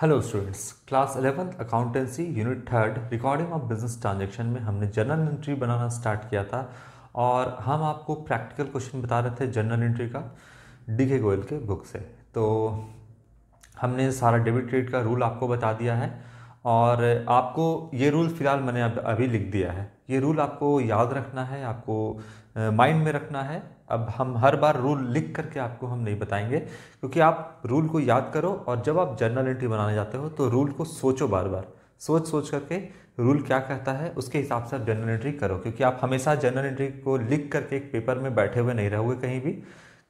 hello students class eleventh accountancy unit third recording of business transaction में हमने journal entry बनाना start किया था और हम आपको प्रैक्टिकल क्वेश्चन बता रहे थे जर्नल एंट्री का डी के गोयल के बुक से तो हमने सारा डेबिट क्रेडिट का रूल आपको बता दिया है और आपको ये रूल फ़िलहाल मैंने अभी लिख दिया है ये रूल आपको याद रखना है आपको माइंड में रखना है अब हम हर बार रूल लिख करके आपको हम नहीं बताएंगे क्योंकि आप रूल को याद करो और जब आप जर्नल एंट्री बनाने जाते हो तो रूल को सोचो बार बार सोच सोच करके रूल क्या कहता है उसके हिसाब से आप जर्नल एंट्री करो क्योंकि आप हमेशा जर्नल एंट्री को लिख करके एक पेपर में बैठे हुए नहीं रहोगे कहीं भी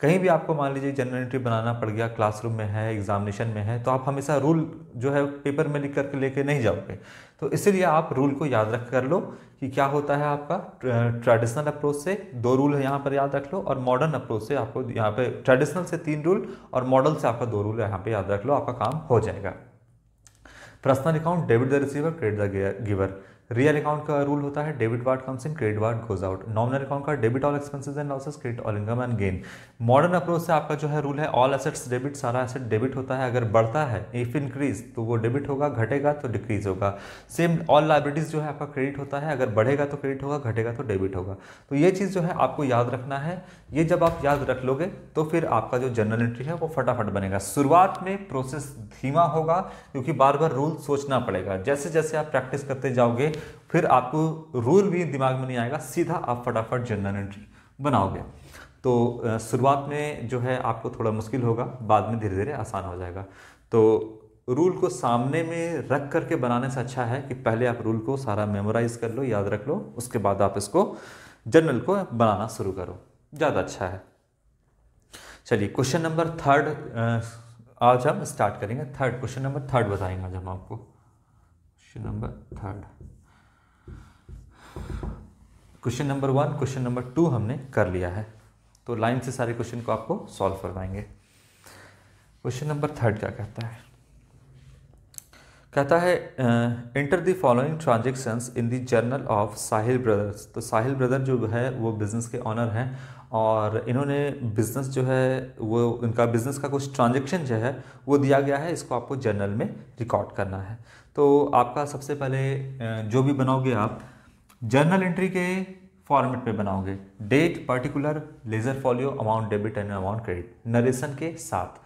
कहीं भी आपको मान लीजिए जनरल एंट्री बनाना पड़ गया क्लासरूम में है एग्जामिनेशन में है तो आप हमेशा रूल जो है पेपर में लिख करके लेके नहीं जाओगे तो इसीलिए आप रूल को याद रख कर लो कि क्या होता है आपका ट्रेडिशनल अप्रोच से दो रूल है यहाँ पर याद रख लो और मॉडर्न अप्रोच से आपको यहाँ पे ट्रेडिशनल से तीन रूल और मॉडल से आपका दो रूल यहाँ पे याद रख लो आपका काम हो जाएगा personal account debit the receiver credit the giver real account का रूल होता है debit what comes in credit what goes out nominal account का debit all expenses and losses credit all income and gain modern approach से आपका जो है rule है all assets debit सारा एसेट डेबिट होता है अगर बढ़ता है इफ इंक्रीज तो वो डेबिट होगा घटेगा तो डिक्रीज होगा सेम ऑल लाइब्रेटीज जो है आपका क्रेडिट होता है अगर बढ़ेगा तो क्रेडिट होगा घटेगा तो डेबिट होगा तो ये चीज़ जो है आपको याद रखना है ये जब आप याद रख लोगे तो फिर आपका जो जनरल एंट्री है वो फटाफट बनेगा शुरुआत में प्रोसेस धीमा होगा क्योंकि बार बार रूल सोचना पड़ेगा जैसे जैसे आप प्रैक्टिस करते जाओगे फिर आपको रूल भी दिमाग में नहीं आएगा सीधा आप फटाफट जनरल एंट्री बनाओगे तो शुरुआत में जो है आपको थोड़ा मुश्किल होगा बाद में धीरे धीरे आसान हो जाएगा तो रूल को सामने में रख करके बनाने से अच्छा है कि पहले आप रूल को सारा मेमोराइज कर लो याद रख लो उसके बाद आप इसको जनरल को बनाना शुरू करो ज़्यादा अच्छा है चलिए क्वेश्चन नंबर थर्ड आज हम स्टार्ट करेंगे थर्ड क्वेश्चन नंबर थर्ड बताएंगे आज हम आपको question number third question number one question number two हमने कर लिया है तो लाइन से सारे क्वेश्चन को आपको सॉल्व करवाएंगे क्वेश्चन नंबर थर्ड क्या कहता है कहता है enter the following transactions in the journal of Sahil brothers तो साहिल ब्रदर जो है वो बिज़नेस के ऑनर हैं और इन्होंने बिज़नेस जो है वो इनका बिज़नेस का कुछ ट्रांजेक्शन जो है वो दिया गया है इसको आपको जर्नल में रिकॉर्ड करना है तो आपका सबसे पहले जो भी बनाओगे आप जर्नल एंट्री के फॉर्मेट पे बनाओगे date particular ledger folio amount debit and amount credit narration के साथ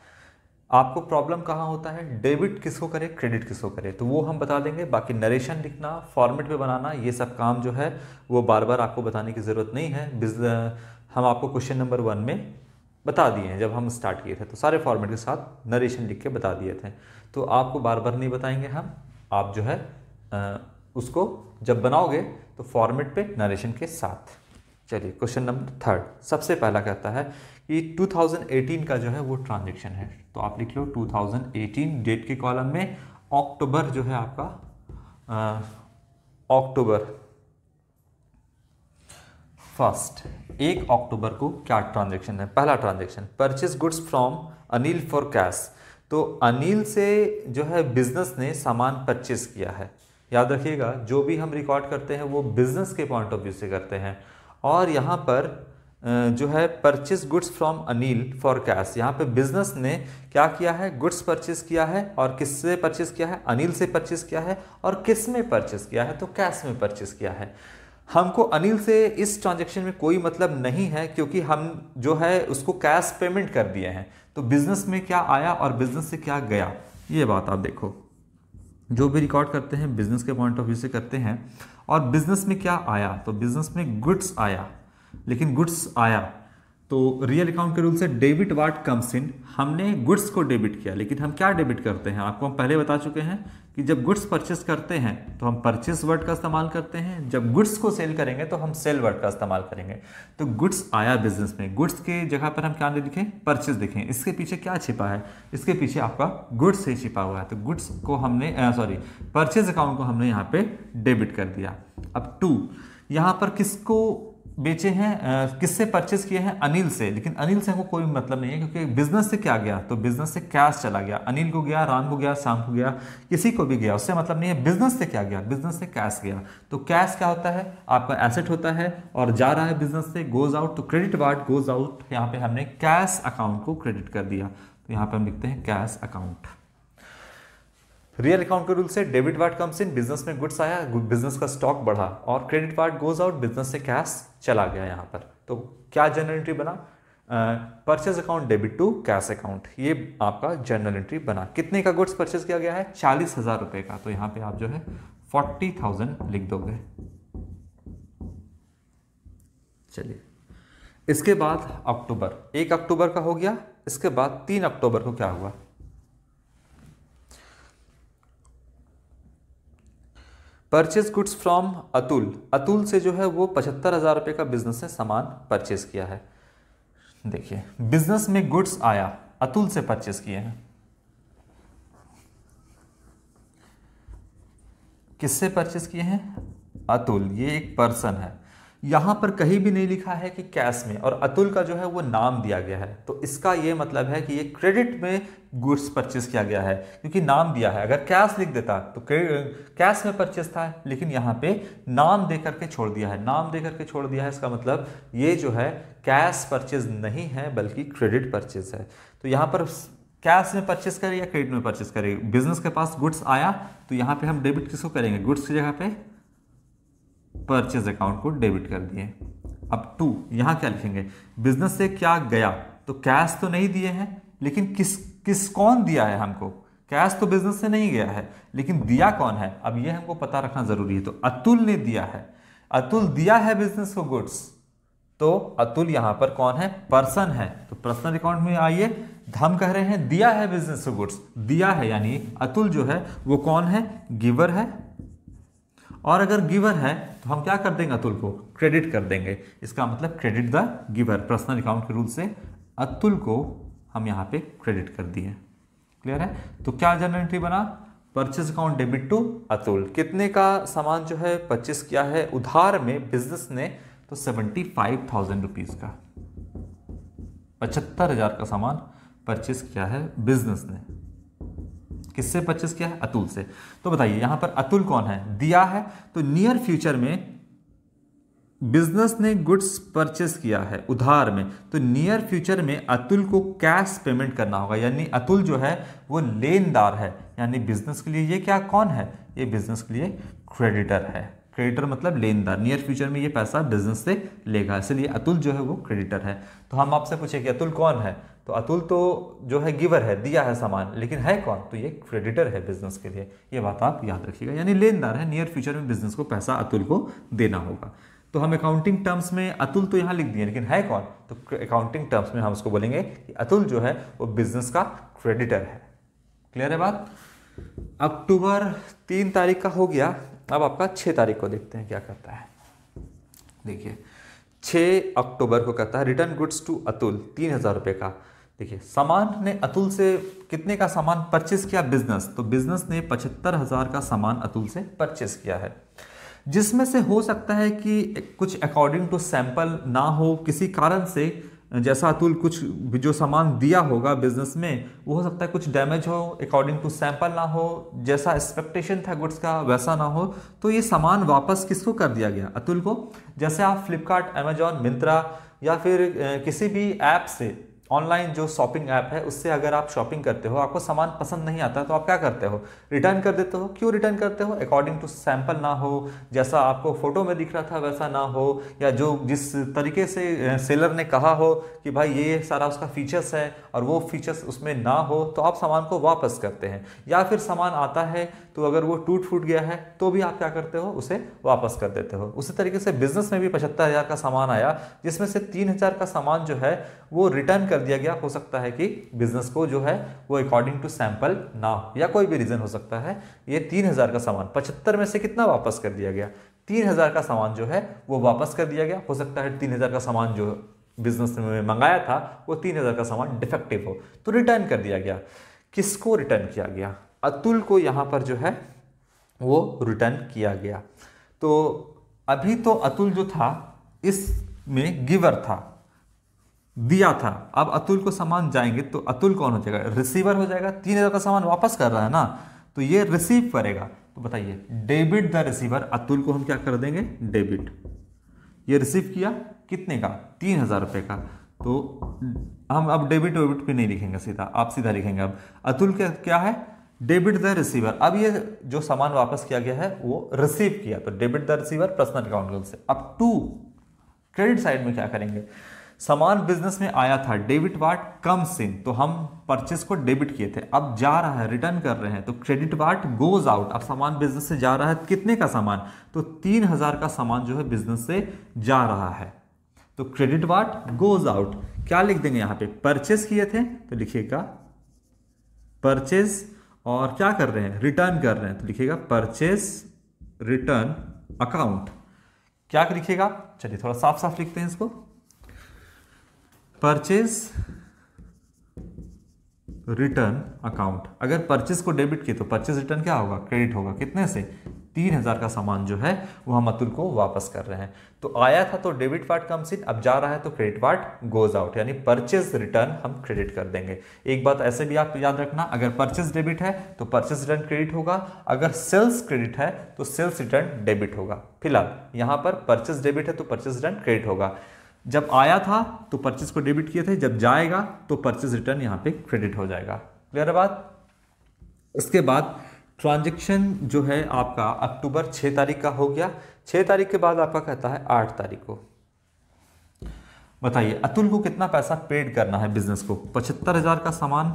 आपको प्रॉब्लम कहाँ होता है डेबिट किसको करे क्रेडिट किसको करे तो वो हम बता देंगे बाकी नरेशन लिखना फॉर्मेट पे बनाना ये सब काम जो है वो बार बार आपको बताने की ज़रूरत नहीं है हम आपको क्वेश्चन नंबर वन में बता दिए हैं जब हम स्टार्ट किए थे तो सारे फॉर्मेट के साथ नरेशन लिख के बता दिए थे तो आपको बार बार नहीं बताएंगे हम आप जो है उसको जब बनाओगे तो फॉर्मेट पे नरेशन के साथ चलिए क्वेश्चन नंबर थर्ड सबसे पहला कहता है कि 2018 का जो है वो ट्रांजेक्शन है तो आप लिख लो 2018 डेट के कॉलम में अक्टूबर जो है आपका अक्टूबर फर्स्ट एक अक्टूबर को क्या ट्रांजेक्शन है पहला transaction purchase goods from Anil for cash तो अनिल से जो है बिजनेस ने सामान परचेज किया है याद रखिएगा जो भी हम रिकॉर्ड करते हैं वो बिज़नेस के पॉइंट ऑफ व्यू से करते हैं और यहाँ पर जो है purchase goods from Anil for cash यहाँ पे बिजनेस ने क्या किया है गुड्स परचेज किया है और किससे परचेज किया है अनिल से परचेज किया है और किस में परचेज किया है तो कैश में परचेज किया है हमको अनिल से इस ट्रांजेक्शन में कोई मतलब नहीं है क्योंकि हम जो है उसको कैश पेमेंट कर दिए हैं तो बिजनेस में क्या आया और बिजनेस से क्या गया ये बात आप देखो जो भी रिकॉर्ड करते हैं बिजनेस के पॉइंट ऑफ व्यू से करते हैं और बिजनेस में क्या आया तो बिजनेस में गुड्स आया लेकिन गुड्स आया तो रियल अकाउंट के रूल से डेबिट वाट कम्स इन हमने गुड्स को डेबिट किया लेकिन हम क्या डेबिट करते हैं आपको हम पहले बता चुके हैं कि जब गुड्स परचेस करते हैं तो हम परचेस वर्ड का इस्तेमाल करते हैं जब गुड्स को सेल करेंगे तो हम सेल वर्ड का इस्तेमाल करेंगे तो गुड्स आया बिजनेस में गुड्स के जगह पर हम क्या लिखें परचेस लिखें इसके पीछे क्या छिपा है इसके पीछे आपका गुड्स ही छिपा हुआ है तो गुड्स को हमने सॉरी परचेज अकाउंट को हमने यहाँ पे डेबिट कर दिया अब टू यहाँ पर किसको बेचे हैं किससे परचेज किए हैं अनिल से लेकिन अनिल से हमको कोई मतलब नहीं है क्योंकि बिजनेस से क्या गया तो बिजनेस से कैश चला गया अनिल को गया राम को गया शाम को गया किसी को भी गया उससे मतलब नहीं है बिजनेस से क्या गया बिजनेस से कैश गया तो कैश क्या होता है आपका एसेट होता है और जा रहा है बिजनेस से गोज आउट तो क्रेडिट वार्ड गोज आउट यहाँ पे हमने कैश अकाउंट को क्रेडिट कर दिया तो यहाँ पर हम लिखते हैं कैश अकाउंट रियल अकाउंट के रूल से debit what comes in business में गुड्स आया बिजनेस का स्टॉक बढ़ा और credit what goes out business से कैश चला गया यहाँ पर तो क्या जनरल एंट्री बना purchase account debit to cash account ये आपका जर्नल एंट्री बना कितने का गुड्स परचेज किया गया है चालीस हज़ार रुपये का तो यहाँ पे आप जो है फोर्टी थाउजेंड लिख दोगे चलिए इसके बाद अक्टूबर एक अक्टूबर का हो गया इसके बाद तीन अक्टूबर को क्या हुआ purchase goods from Atul Atul से जो है वो पचहत्तर हज़ार रुपये का बिजनेस ने सामान परचेज किया है देखिए बिजनेस में गुड्स आया अतुल से परचेज किए हैं किससे परचेज किए हैं अतुल ये एक पर्सन है यहाँ पर कहीं भी नहीं लिखा है कि कैश में और अतुल का जो है वो नाम दिया गया है तो इसका ये मतलब है कि ये क्रेडिट में गुड्स परचेस किया गया है क्योंकि नाम दिया है अगर कैश लिख देता तो कैश में परचेस था लेकिन यहाँ पे नाम दे करके छोड़ दिया है नाम दे करके छोड़ दिया है इसका मतलब ये जो है कैश परचेज नहीं है बल्कि क्रेडिट परचेज है तो यहाँ पर कैश में परचेस करें या क्रेडिट में परचेस करें बिजनेस के पास गुड्स आया तो यहाँ पे हम डेबिट किसको करेंगे गुड्स की जगह पे परचेज अकाउंट को डेबिट कर दिए अब टू यहाँ क्या लिखेंगे बिजनेस से क्या गया तो कैश तो नहीं दिए हैं लेकिन किस किस कौन दिया है हमको कैश तो बिजनेस से नहीं गया है लेकिन दिया कौन है अब ये हमको पता रखना जरूरी है तो अतुल ने दिया है अतुल दिया है बिजनेस को गुड्स तो अतुल यहां पर कौन है पर्सन है तो पर्सनल अकाउंट में आइए हम कह रहे हैं दिया है बिजनेस गुड्स दिया है यानी अतुल जो है वो कौन है गिवर है और अगर गिवर है तो हम क्या कर देंगे अतुल को क्रेडिट कर देंगे इसका मतलब credit the giver personal account के रूल से अतुल को हम यहाँ पे क्रेडिट कर दिए क्लियर है तो क्या जर्नल एंट्री बना purchase account debit to Atul कितने का सामान जो है परचेस किया है उधार में बिजनेस ने तो सेवेंटी फाइव थाउजेंड रुपीज़ का पचहत्तर हज़ार का सामान परचेस किया है बिजनेस ने किससे परचेस किया है अतुल से तो बताइए यहां पर अतुल कौन है दिया है तो नियर फ्यूचर में बिजनेस ने गुड्स परचेस किया है उधार में तो नियर फ्यूचर में अतुल को कैश पेमेंट करना होगा यानी अतुल जो है वो लेनदार है यानी बिजनेस के लिए ये क्या कौन है ये बिजनेस के लिए क्रेडिटर है क्रेडिटर मतलब लेनदार नियर फ्यूचर में ये पैसा बिजनेस से लेगा इसलिए अतुल जो है वो क्रेडिटर है तो हम आपसे पूछे कि अतुल कौन है तो अतुल तो जो है गिवर है दिया है सामान लेकिन है कौन तो ये क्रेडिटर है बिजनेस के लिए ये बात आप याद रखिएगा यानी लेनदार है नियर फ्यूचर में बिजनेस को पैसा अतुल को देना होगा तो हम अकाउंटिंग टर्म्स में अतुल तो यहाँ लिख दिए लेकिन है कौन तो अकाउंटिंग टर्म्स में हम उसको बोलेंगे कि अतुल जो है वो बिजनेस का क्रेडिटर है क्लियर है बात अक्टूबर तीन तारीख का हो गया अब आपका छः तारीख को देखते हैं क्या करता है देखिए छः अक्टूबर को कहता है रिटर्न गुड्स टू अतुल तीन हज़ार रुपये का देखिए सामान ने अतुल से कितने का सामान परचेस किया बिजनेस तो बिजनेस ने पचहत्तर हज़ार का सामान अतुल से परचेस किया है जिसमें से हो सकता है कि कुछ अकॉर्डिंग टू सैंपल ना हो किसी कारण से जैसा अतुल कुछ जो सामान दिया होगा बिजनेस में वो हो सकता है कुछ डैमेज हो अकॉर्डिंग टू सैंपल ना हो जैसा एक्सपेक्टेशन था गुड्स का वैसा ना हो तो ये सामान वापस किसको कर दिया गया अतुल को जैसे आप फ्लिपकार्ट अमेजोन मिंत्रा या फिर किसी भी ऐप से ऑनलाइन जो शॉपिंग ऐप है उससे अगर आप शॉपिंग करते हो आपको सामान पसंद नहीं आता तो आप क्या करते हो रिटर्न कर देते हो क्यों रिटर्न करते हो अकॉर्डिंग टू सैम्पल ना हो जैसा आपको फोटो में दिख रहा था वैसा ना हो या जो जिस तरीके से सेलर ने कहा हो कि भाई ये सारा उसका फीचर्स है और वो फीचर्स उसमें ना हो तो आप सामान को वापस करते हैं या फिर सामान आता है तो अगर वो टूट फूट गया है तो भी आप क्या करते हो उसे वापस कर देते हो उसी तरीके से बिजनेस में भी पचहत्तर हज़ार का सामान आया जिसमें से तीन हज़ार का सामान जो है वो रिटर्न कर दिया गया हो सकता है कि बिजनेस को जो है वो अकॉर्डिंग टू सैंपल ना हो या कोई भी रीज़न हो सकता है ये तीन हज़ार का सामान पचहत्तर में से कितना वापस कर दिया गया तीन हज़ार का सामान जो है वो वापस कर दिया गया हो सकता है तीन हज़ार का सामान जो बिजनेस ने मंगाया था वो तीन हज़ार का सामान डिफेक्टिव हो तो रिटर्न कर दिया गया किसको रिटर्न किया गया अतुल को यहाँ पर जो है वो रिटर्न किया गया तो अभी तो अतुल जो था इसमें गिवर था दिया था अब अतुल को सामान जाएंगे तो अतुल कौन हो जाएगा रिसीवर हो जाएगा तीन हज़ार का सामान वापस कर रहा है ना तो ये रिसीव करेगा तो बताइए डेबिट द रिसीवर अतुल को हम क्या कर देंगे डेबिट ये रिसीव किया कितने का तीन हज़ार रुपये का तो हम अब डेबिट वेबिट भी नहीं लिखेंगे सीधा आप सीधा लिखेंगे अब अतुल के क्या है डेबिट द रिसीवर अब ये जो सामान वापस किया गया है वो रिसीव किया तो debit the receiver personal account से अब टू क्रेडिट साइड में क्या करेंगे सामान बिजनेस में आया था डेबिट वाट कम सिंह तो हम परचेस को डेबिट किए थे अब जा रहा है रिटर्न कर रहे हैं तो क्रेडिट वाट गोज आउट अब सामान बिजनेस से जा रहा है कितने का सामान तो तीन हजार का सामान जो है बिजनेस से जा रहा है तो क्रेडिट वाट गोज आउट क्या लिख देंगे यहां पे परचेस किए थे तो लिखिएगा परचेस और क्या कर रहे हैं रिटर्न कर रहे हैं तो लिखिएगा परचेस रिटर्न अकाउंट क्या लिखिएगा चलिए थोड़ा साफ साफ लिखते हैं इसको परचेज रिटर्न अकाउंट अगर परचेज को डेबिट किए तो परचेज रिटर्न क्या होगा क्रेडिट होगा कितने से तीन हज़ार का सामान जो है वह हम अतुल को वापस कर रहे हैं तो आया था तो डेबिट पार्ट कम इन अब जा रहा है तो क्रेडिट पार्ट गोज आउट यानी परचेज रिटर्न हम क्रेडिट कर देंगे एक बात ऐसे भी आप याद रखना अगर परचेज डेबिट है तो परचेज रिटर्न क्रेडिट होगा अगर सेल्स क्रेडिट है तो सेल्स रिटर्न डेबिट होगा फिलहाल यहां पर परचेज डेबिट है तो परचेज रिटर्न क्रेडिट होगा जब आया था तो परचेज को डेबिट किए थे जब जाएगा तो परचेज रिटर्न यहाँ पे क्रेडिट हो जाएगा क्लियर है बात इसके बाद ट्रांजेक्शन जो है आपका अक्टूबर छः तारीख का हो गया छः तारीख के बाद आपका कहता है आठ तारीख को बताइए अतुल को कितना पैसा पेड करना है बिजनेस को पचहत्तर हज़ार का सामान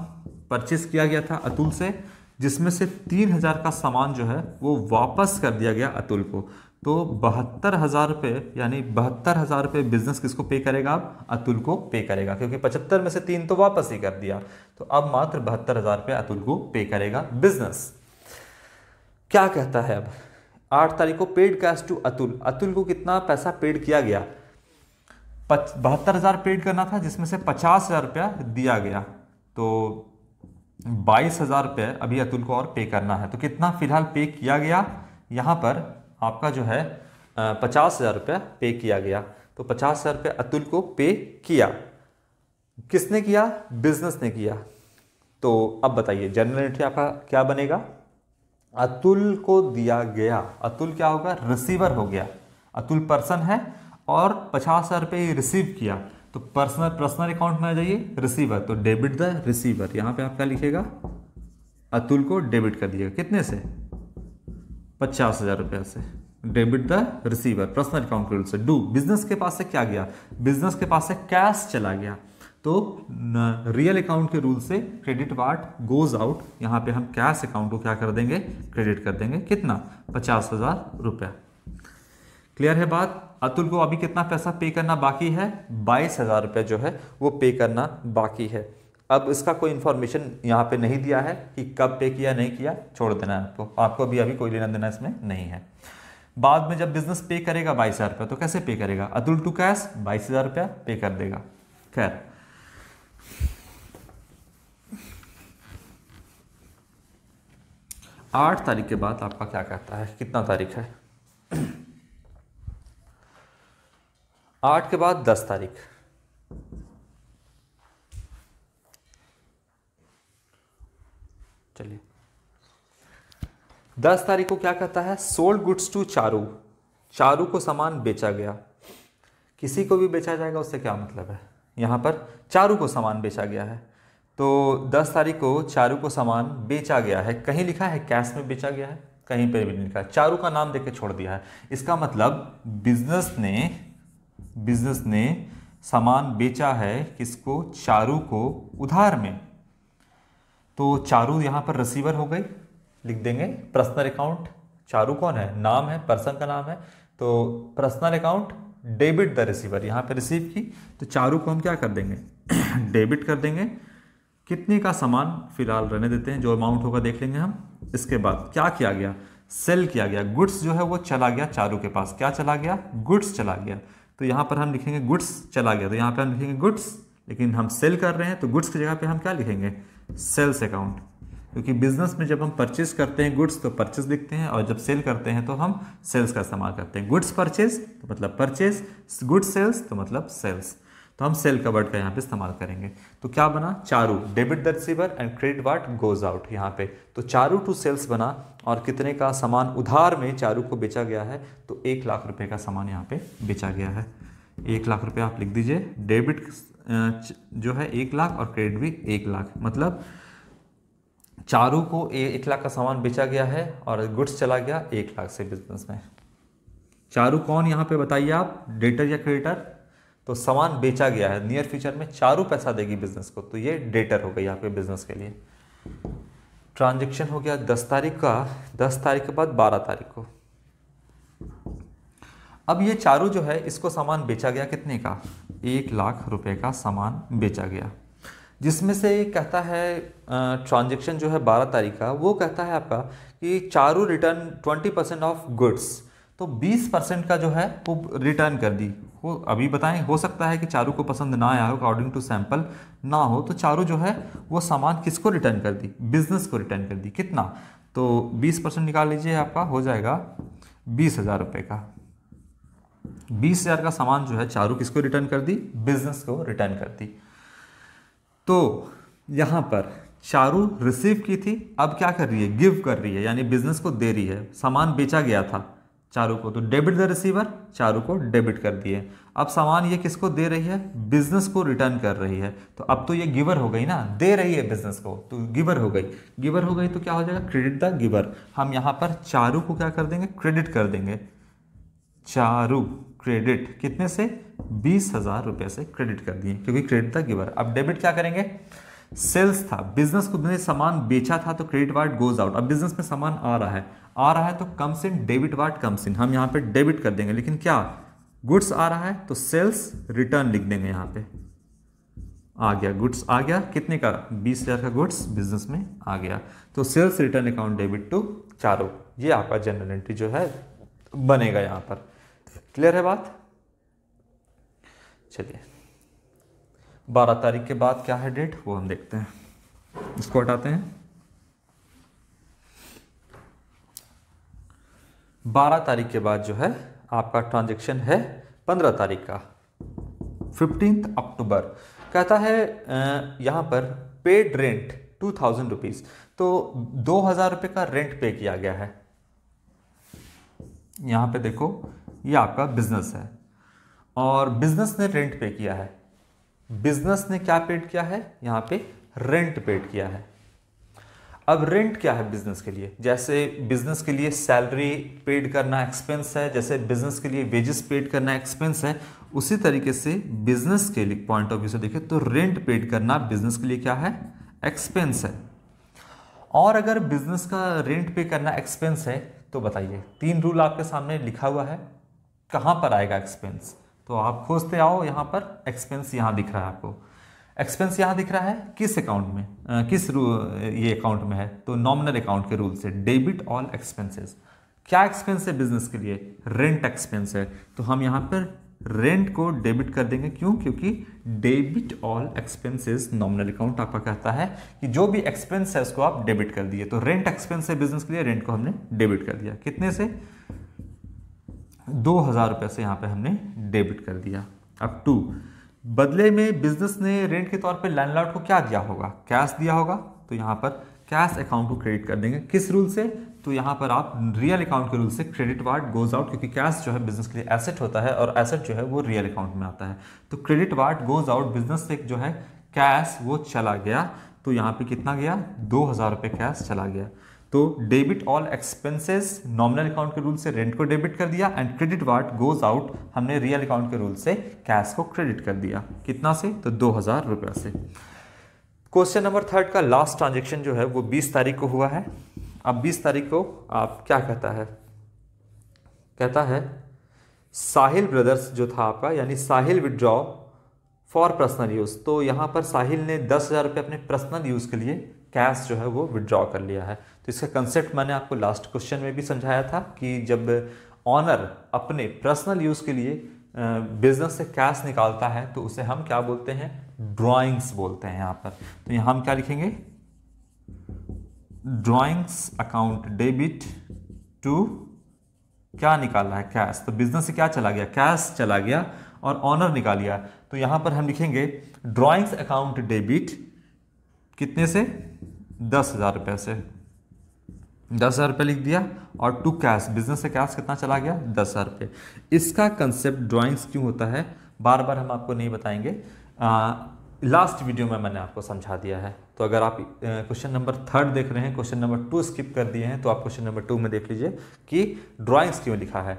परचेज किया गया था अतुल से जिसमें से तीन हज़ार का सामान जो है वो वापस कर दिया गया अतुल को तो बहत्तर हज़ार रुपये यानी बहत्तर हज़ार रुपये बिजनेस किसको पे करेगा आप अतुल को पे करेगा क्योंकि पचहत्तर में से तीन तो वापस ही कर दिया तो अब मात्र बहत्तर हज़ार रुपये अतुल को पे करेगा बिजनेस क्या कहता है अब आठ तारीख को paid cash to Atul Atul को कितना पैसा पेड किया गया बहत्तर हज़ार पेड करना था जिसमें से पचास हज़ार रुपया दिया गया तो बाईस हज़ार रुपये अभी अतुल को और पे करना है तो कितना फ़िलहाल पे किया गया यहाँ पर आपका जो है पचास हज़ार रुपया पे किया गया तो पचास हज़ार रुपये अतुल को पे किया किसने किया बिजनेस ने किया तो अब बताइए जनरल एंट्री आपका क्या बनेगा अतुल को दिया गया अतुल क्या होगा रिसीवर हो गया अतुल पर्सन है और पचास हज़ार रुपये रिसीव किया तो पर्सनल पर्सनल अकाउंट में आ जाइए रिसीवर तो डेबिट द रिसीवर यहाँ पे आपका लिखेगा अतुल को डेबिट कर दिएगा कितने से पचास हजार रुपया से debit the receiver personal account rule से डू बिजनेस के पास से क्या गया बिजनेस के पास से कैश चला गया तो रियल अकाउंट के रूल से क्रेडिट वार्ड गोज आउट यहाँ पे हम कैश अकाउंट को क्या कर देंगे क्रेडिट कर देंगे कितना पचास हजार रुपया क्लियर है बात अतुल को अभी कितना पैसा पे करना बाकी है बाईस हजार रुपया जो है वो पे करना बाकी है अब इसका कोई इन्फॉर्मेशन यहाँ पे नहीं दिया है कि कब पे किया नहीं किया छोड़ देना है आपको आपको अभी अभी कोई लेना देना इसमें नहीं है बाद में जब बिजनेस पे करेगा बाईस हज़ार रुपया तो कैसे पे करेगा अतुल टू कैश बाईस हज़ार रुपया पे कर देगा खैर आठ तारीख के बाद आपका क्या कहता है कितना तारीख है आठ के बाद दस तारीख चलिए दस तारीख को क्या कहता है sold goods to Charu Charu को सामान बेचा गया किसी को भी बेचा जाएगा उससे क्या मतलब है यहाँ पर चारू को सामान बेचा गया है तो दस तारीख को चारू को सामान बेचा गया है कहीं लिखा है कैश में बेचा गया है कहीं पर भी नहीं लिखा चारू का नाम देके छोड़ दिया है इसका मतलब बिजनेस ने बिजनेस ने सामान बेचा है किसको चारू को उधार में तो चारू यहाँ पर रिसीवर हो गई लिख देंगे पर्सनल अकाउंट चारू कौन है नाम है पर्सन का नाम है तो personal account debit the receiver यहाँ पर रिसीव की तो चारू को हम क्या कर देंगे डेबिट कर देंगे कितने का सामान फिलहाल रहने देते हैं जो अमाउंट होगा देख लेंगे हम इसके बाद क्या किया गया सेल किया गया गुड्स जो है वो चला गया चारू के पास क्या चला गया गुड्स चला गया तो यहाँ पर हम लिखेंगे गुड्स चला गया तो यहाँ पर हम लिखेंगे गुड्स लेकिन हम सेल कर रहे हैं तो गुड्स की जगह पे हम क्या लिखेंगे सेल्स अकाउंट क्योंकि बिजनेस में जब हम परचेस करते हैं गुड्स तो परचेस लिखते हैं और जब सेल करते हैं तो हम सेल्स का इस्तेमाल करते हैं गुड्स परचेस तो मतलब परचेस गुड्स सेल्स तो मतलब सेल्स तो हम सेल का वर्ड का यहाँ पे इस्तेमाल करेंगे तो क्या बना Charu debit the receiver and credit what goes out यहाँ पे तो चारू टू सेल्स बना और कितने का सामान उधार में चारू को बेचा गया है तो एक लाख रुपए का सामान यहाँ पे बेचा गया है एक लाख रुपये आप लिख दीजिए डेबिट जो है एक लाख और क्रेडिट भी एक लाख मतलब चारों को एक लाख का सामान बेचा गया है और गुड्स चला गया एक लाख से बिजनेस में चारू कौन यहाँ पे बताइए आप डेटर या क्रेडिटर तो सामान बेचा गया है नियर फ्यूचर में चारू पैसा देगी बिजनेस को तो ये डेटर हो गई यहाँ पे बिजनेस के लिए ट्रांजेक्शन हो गया दस तारीख का दस तारीख के बाद बारह तारीख को अब ये चारों जो है इसको सामान बेचा गया कितने का एक लाख रुपए का सामान बेचा गया जिसमें से कहता है ट्रांजेक्शन जो है बारह तारीख का वो कहता है आपका कि Charu return twenty percent of goods तो 20 परसेंट का जो है वो रिटर्न कर दी वो अभी बताएं हो सकता है कि चारू को पसंद ना आया हो अकॉर्डिंग टू सैंपल ना हो तो चारू जो है वो सामान किसको रिटर्न कर दी बिजनेस को रिटर्न कर दी कितना तो 20 परसेंट निकाल लीजिए आपका हो जाएगा बीस हज़ार रुपये का बीस हज़ार का सामान जो है चारू किसको रिटर्न कर दी बिजनेस को रिटर्न कर दी तो यहां पर चारू रिसीव की थी अब क्या कर रही है गिव कर रही है यानी बिजनेस को दे रही है सामान बेचा गया था चारू को तो डेबिट द रिसीवर चारू को डेबिट कर दिए अब सामान ये किसको दे रही है बिजनेस को रिटर्न कर रही है तो अब तो ये गिवर हो गई ना दे रही है बिजनेस को तो गिवर हो गई गिवर हो गई तो क्या हो जाएगा क्रेडिट द गिवर हम यहाँ पर चारू को क्या कर देंगे क्रेडिट कर देंगे चारू क्रेडिट कितने से बीस हजार रुपये से क्रेडिट कर दिए क्योंकि क्रेडिट था गिवर अब डेबिट क्या करेंगे सेल्स था बिजनेस को मैंने सामान बेचा था तो क्रेडिट वार्ड गोज आउट अब बिजनेस में सामान आ रहा है आ रहा है तो comes in debit what comes in हम यहाँ पे डेबिट कर देंगे लेकिन क्या गुड्स आ रहा है तो सेल्स रिटर्न लिख देंगे यहाँ पे आ गया गुड्स आ गया कितने का बीस हज़ार का गुड्स बिजनेस में आ गया तो sales return account debit to चारों ये आपका जनरल एंट्री जो है बनेगा यहाँ पर क्लियर है बात चलिए बारह तारीख के बाद क्या है डेट वो हम देखते हैं इसको हटाते हैं बारह तारीख के बाद जो है आपका ट्रांजेक्शन है पंद्रह तारीख का फिफ्टींथ अक्टूबर कहता है यहां पर paid rent two thousand rupees तो दो हज़ार रुपए का रेंट पे किया गया है यहां पे देखो ये आपका बिजनेस है और बिजनेस ने रेंट पे किया है बिजनेस ने क्या पेड किया है यहाँ पे रेंट पेड किया है अब रेंट क्या है बिजनेस के लिए जैसे बिजनेस के लिए सैलरी पेड करना एक्सपेंस है जैसे बिजनेस के लिए वेजेस पेड करना एक्सपेंस है उसी तरीके से बिजनेस के लिए पॉइंट ऑफ व्यू से देखें तो रेंट पेड करना बिजनेस के लिए क्या है एक्सपेंस है और अगर बिजनेस का रेंट पे करना एक्सपेंस है तो बताइए तीन रूल आपके सामने लिखा हुआ है कहाँ पर आएगा एक्सपेंस तो आप खोजते आओ यहाँ पर एक्सपेंस यहाँ दिख रहा है आपको एक्सपेंस यहाँ दिख रहा है किस अकाउंट में आ, किस ये अकाउंट में है तो नॉमिनल अकाउंट के रूल से डेबिट ऑल एक्सपेंसेस क्या एक्सपेंस है बिजनेस के लिए रेंट एक्सपेंस है तो हम यहाँ पर रेंट को डेबिट कर देंगे क्यों क्योंकि debit all expenses nominal account आपका कहता है कि जो भी एक्सपेंस है उसको आप डेबिट कर दिए तो रेंट एक्सपेंस है बिजनेस के लिए रेंट को हमने डेबिट कर दिया कितने से दो हज़ार रुपये से यहाँ पे हमने डेबिट कर दिया अब टू बदले में बिजनेस ने रेंट के तौर पे लैंडलॉर्ड को क्या दिया होगा कैश दिया होगा तो यहाँ पर कैश अकाउंट को क्रेडिट कर देंगे किस रूल से तो यहाँ पर आप रियल अकाउंट के रूल से क्रेडिट वार्ड गोज आउट क्योंकि कैश जो है बिजनेस के लिए एसेट होता है और एसेट जो है वो रियल अकाउंट में आता है तो credit what goes out business से जो है कैश वो चला गया तो यहाँ पे कितना गया दो हज़ार रुपये कैश चला गया तो debit all expenses nominal account के रूल से रेंट को डेबिट कर दिया and credit what goes out हमने रियल अकाउंट के रूल से कैश को क्रेडिट कर दिया कितना से तो दो हज़ार रुपये से क्वेश्चन नंबर थर्ड का लास्ट ट्रांजेक्शन जो है वो बीस तारीख को हुआ है अब बीस तारीख को आप क्या कहता है कहता है साहिल ब्रदर्स जो था आपका यानी Sahil withdraw for personal use तो यहाँ पर साहिल ने दस हज़ार रुपये अपने पर्सनल यूज़ के लिए कैश जो है वो विड्रॉ कर लिया है तो इसका कंसेप्ट मैंने आपको लास्ट क्वेश्चन में भी समझाया था कि जब ऑनर अपने पर्सनल यूज़ के लिए बिजनेस से कैश निकालता है तो उसे हम क्या बोलते हैं ड्राइंग्स बोलते हैं यहाँ पर तो यहाँ हम क्या लिखेंगे ड्राइंग्स अकाउंट डेबिट टू क्या निकाला है कैश तो बिजनेस से क्या चला गया कैश चला गया और ऑनर निकाल लिया तो यहाँ पर हम लिखेंगे ड्राइंग्स अकाउंट डेबिट कितने से दस हज़ार रुपये से दस हज़ार रुपये लिख दिया और टू कैश बिजनेस से कैश कितना चला गया दस हज़ार रुपये इसका कंसेप्ट ड्राइंग्स क्यों होता है बार बार हम आपको नहीं बताएंगे आ, लास्ट वीडियो में मैंने आपको समझा दिया है तो अगर आप क्वेश्चन नंबर थर्ड देख रहे हैं क्वेश्चन नंबर टू स्किप कर दिए हैं तो आप क्वेश्चन नंबर टू में देख लीजिए कि ड्राइंग्स क्यों लिखा है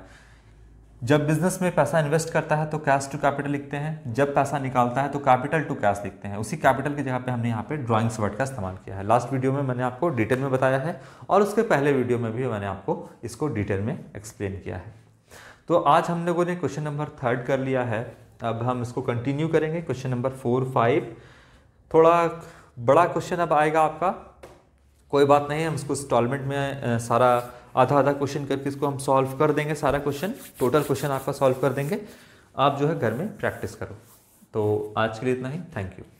जब बिजनेस में पैसा इन्वेस्ट करता है तो कैश टू कैपिटल लिखते हैं जब पैसा निकालता है तो कैपिटल टू कैश लिखते हैं उसी कैपिटल की जगह पे हमने यहाँ पे ड्राइंग्स वर्ड का इस्तेमाल किया है लास्ट वीडियो में मैंने आपको डिटेल में बताया है और उसके पहले वीडियो में भी मैंने आपको इसको डिटेल में एक्सप्लेन किया है तो आज हम लोगों ने क्वेश्चन नंबर थर्ड कर लिया है अब हम इसको कंटिन्यू करेंगे क्वेश्चन नंबर फोर फाइव थोड़ा बड़ा क्वेश्चन अब आएगा आपका कोई बात नहीं हम इसको इंस्टॉलमेंट में सारा आधा आधा क्वेश्चन करके इसको हम सॉल्व कर देंगे सारा क्वेश्चन टोटल क्वेश्चन आपका सॉल्व कर देंगे आप जो है घर में प्रैक्टिस करो तो आज के लिए इतना ही थैंक यू